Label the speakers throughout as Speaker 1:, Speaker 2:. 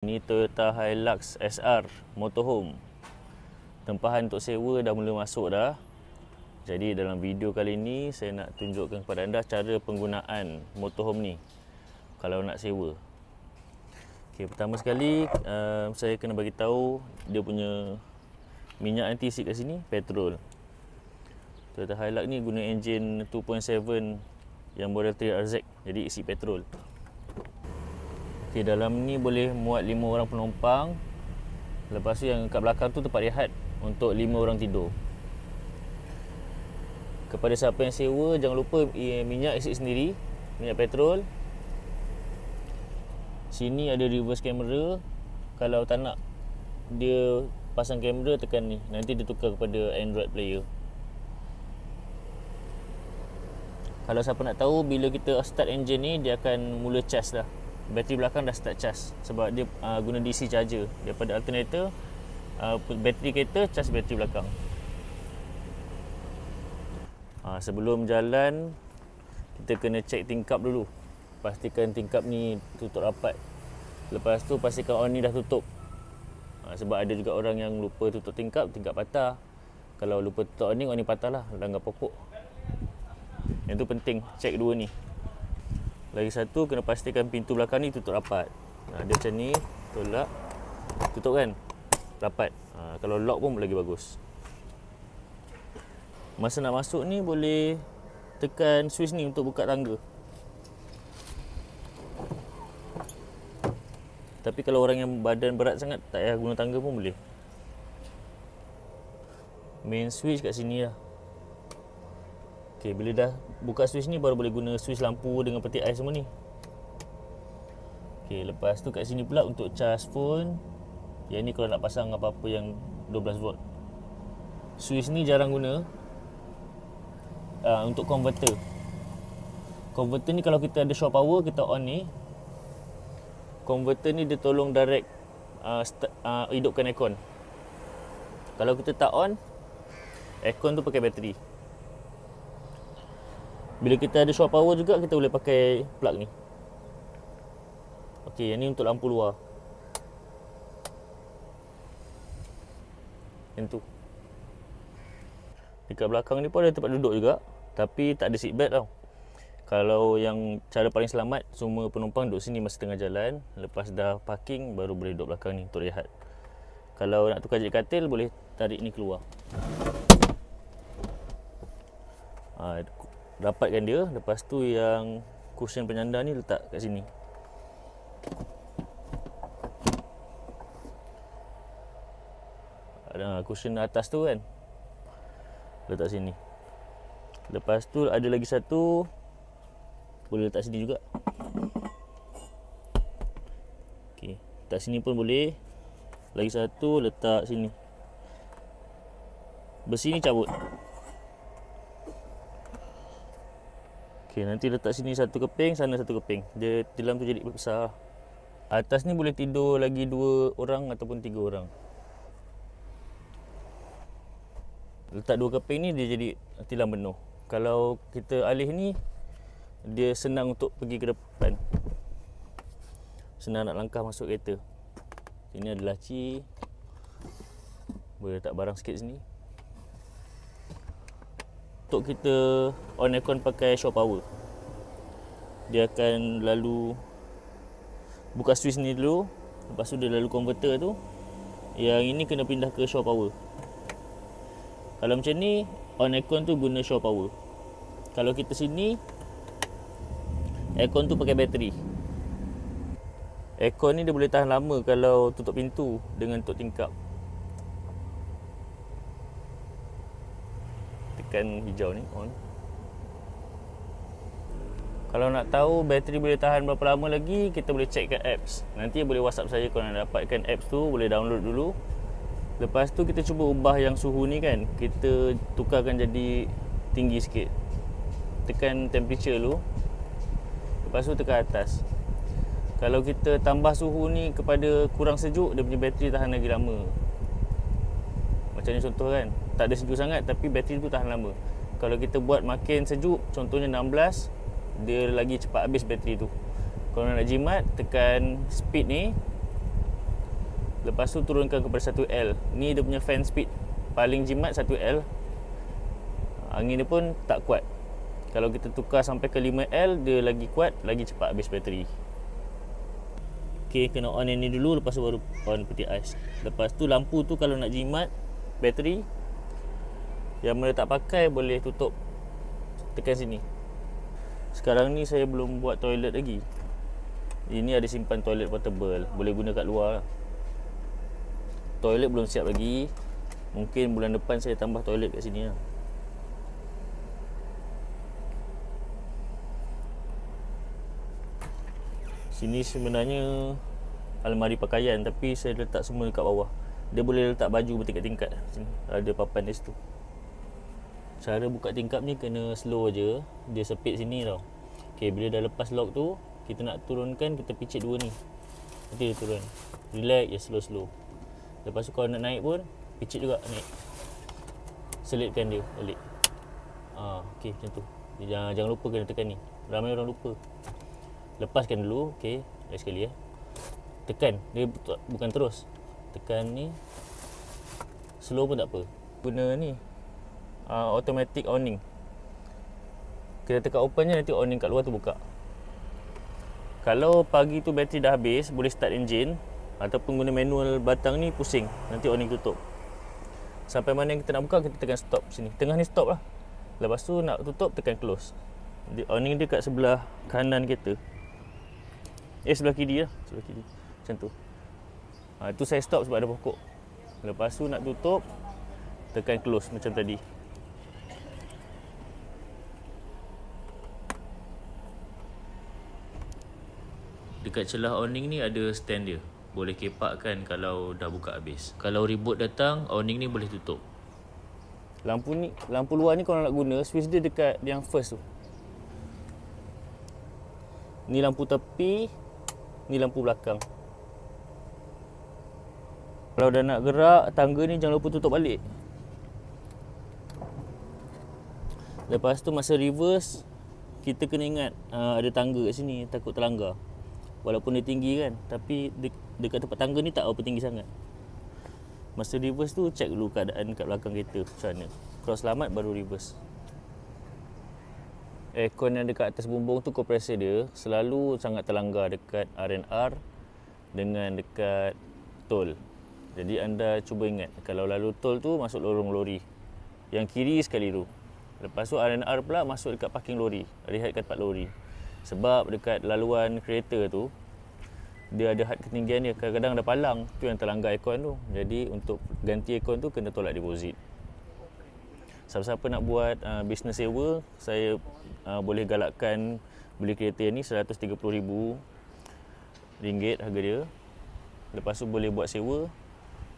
Speaker 1: Ini Toyota Hilux SR Motorhome Tempahan untuk sewa dah mula masuk dah Jadi dalam video kali ini Saya nak tunjukkan kepada anda Cara penggunaan motorhome ni Kalau nak sewa okay, Pertama sekali uh, Saya kena bagi tahu Dia punya minyak anti seat kat sini Petrol Toyota Hilux ni guna engine 2.7 Yang model 3RZ Jadi isi petrol Okey, dalam ni boleh muat 5 orang penumpang. Lepas tu yang kat belakang tu tempat rehat untuk 5 orang tidur. Kepada siapa yang sewa, jangan lupa eh, minyak isi sendiri, minyak petrol. Sini ada reverse camera. Kalau tak nak dia pasang kamera tekan ni. Nanti dia tukar kepada Android player. Kalau siapa nak tahu bila kita start engine ni dia akan mula charge lah bateri belakang dah start charge sebab dia uh, guna DC charger daripada alternator uh, bateri kereta charge bateri belakang uh, sebelum jalan kita kena check tingkap dulu pastikan tingkap ni tutup rapat lepas tu pastikan on ni dah tutup uh, sebab ada juga orang yang lupa tutup tingkap tingkap patah kalau lupa tutup on ni on ni patah lah langgar pokok yang tu penting check dua ni lagi satu kena pastikan pintu belakang ni tutup rapat ha, Dia macam ni Tolak Tutup kan Rapat ha, Kalau lock pun lagi bagus Masa nak masuk ni boleh Tekan switch ni untuk buka tangga Tapi kalau orang yang badan berat sangat Tak payah guna tangga pun boleh Main switch kat sini lah ya. Okay, bila dah buka switch ni baru boleh guna switch lampu dengan peti ais semua ni Okay, lepas tu kat sini pula untuk charge phone Yang ni kalau nak pasang apa-apa yang 12 volt Switch ni jarang guna uh, Untuk converter Converter ni kalau kita ada shore power kita on ni Converter ni dia tolong direct uh, uh, hidupkan aircon Kalau kita tak on Aircon tu pakai bateri bila kita ada shore power juga kita boleh pakai plug ni Okey, yang ni untuk lampu luar Yang tu Dekat belakang ni pun ada tempat duduk juga Tapi tak ada seat belt tau Kalau yang cara paling selamat Semua penumpang duduk sini masa tengah jalan Lepas dah parking baru boleh duduk belakang ni untuk rehat Kalau nak tukar jadi katil boleh tarik ni keluar Aduh rapatkan dia lepas tu yang cushion penyandar ni letak kat sini ada cushion atas tu kan letak sini lepas tu ada lagi satu boleh letak sini juga ok letak sini pun boleh lagi satu letak sini besi ni cabut Okey, nanti letak sini satu keping, sana satu keping. Dia tilam tu jadi besar. Atas ni boleh tidur lagi dua orang ataupun tiga orang. Letak dua keping ni dia jadi tilam penuh. Kalau kita alih ni dia senang untuk pergi ke depan. Senang nak langkah masuk kereta. Ini adalah laci. Boleh letak barang sikit sini untuk kita on aircon pakai shore power dia akan lalu buka switch ni dulu lepas tu dia lalu converter tu yang ini kena pindah ke shore power kalau macam ni on aircon tu guna shore power kalau kita sini aircon tu pakai bateri aircon ni dia boleh tahan lama kalau tutup pintu dengan tutup tingkap tekan hijau ni on kalau nak tahu bateri boleh tahan berapa lama lagi kita boleh check kat apps nanti boleh whatsapp saya kalau nak dapatkan apps tu boleh download dulu lepas tu kita cuba ubah yang suhu ni kan kita tukarkan jadi tinggi sikit tekan temperature dulu lepas tu tekan atas kalau kita tambah suhu ni kepada kurang sejuk dia punya bateri tahan lagi lama macam ni contoh kan Tak ada sejuk sangat Tapi bateri tu tahan lama Kalau kita buat makin sejuk Contohnya 16 Dia lagi cepat habis bateri tu Kalau nak jimat Tekan speed ni Lepas tu turunkan kepada 1L Ni dia punya fan speed Paling jimat 1L Angin dia pun tak kuat Kalau kita tukar sampai ke 5L Dia lagi kuat Lagi cepat habis bateri Okay, kena on yang ni dulu lepas tu baru on peti ais lepas tu lampu tu kalau nak jimat bateri yang mana tak pakai boleh tutup tekan sini sekarang ni saya belum buat toilet lagi ini ada simpan toilet portable boleh guna kat luar toilet belum siap lagi mungkin bulan depan saya tambah toilet kat sini lah. sini sebenarnya almari pakaian tapi saya letak semua dekat bawah dia boleh letak baju bertingkat-tingkat Ada papan dia situ Cara buka tingkap ni kena slow je Dia sepit sini tau Okay bila dah lepas lock tu Kita nak turunkan kita picit dua ni Nanti dia turun Relax je slow-slow Lepas tu kalau nak naik pun Picit juga naik Selitkan dia balik Ah, ha, Okay macam tu jangan, jangan lupa kena tekan ni Ramai orang lupa Lepaskan dulu Okay Lagi sekali eh. Tekan Dia bukan terus tekan ni slow pun tak apa guna ni uh, automatic awning kita tekan open je nanti awning kat luar tu buka kalau pagi tu bateri dah habis boleh start engine ataupun guna manual batang ni pusing nanti awning tutup sampai mana yang kita nak buka kita tekan stop sini tengah ni stop lah lepas tu nak tutup tekan close di awning dia kat sebelah kanan kita eh sebelah kiri lah sebelah kiri macam tu ha, Itu saya stop sebab ada pokok Lepas tu nak tutup Tekan close macam tadi Dekat celah awning ni ada stand dia Boleh kan kalau dah buka habis Kalau ribut datang, awning ni boleh tutup Lampu ni, lampu luar ni kalau nak guna Switch dia dekat yang first tu Ni lampu tepi Ni lampu belakang kalau dah nak gerak tangga ni jangan lupa tutup balik Lepas tu masa reverse Kita kena ingat uh, ada tangga kat sini takut terlanggar Walaupun dia tinggi kan Tapi de- dekat tempat tangga ni tak apa tinggi sangat Masa reverse tu check dulu keadaan kat belakang kereta macam mana Kalau selamat baru reverse Aircon yang dekat atas bumbung tu kompresor dia selalu sangat terlanggar dekat R&R dengan dekat tol. Jadi anda cuba ingat kalau lalu tol tu masuk lorong lori yang kiri sekali tu. Lepas tu R&R pula masuk dekat parking lori, rehat kat tempat lori. Sebab dekat laluan kereta tu dia ada had ketinggian dia kadang-kadang ada palang tu yang terlanggar ekon tu. Jadi untuk ganti ekon tu kena tolak deposit. Siapa-siapa nak buat uh, bisnes sewa, saya uh, boleh galakkan beli kereta ni RM130,000 ringgit harga dia. Lepas tu boleh buat sewa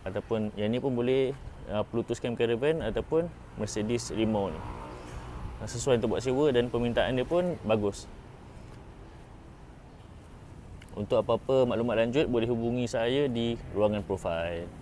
Speaker 1: ataupun yang ni pun boleh uh, Plutus Cam Caravan ataupun Mercedes Remo ni uh, sesuai untuk buat sewa dan permintaan dia pun bagus untuk apa-apa maklumat lanjut boleh hubungi saya di ruangan profile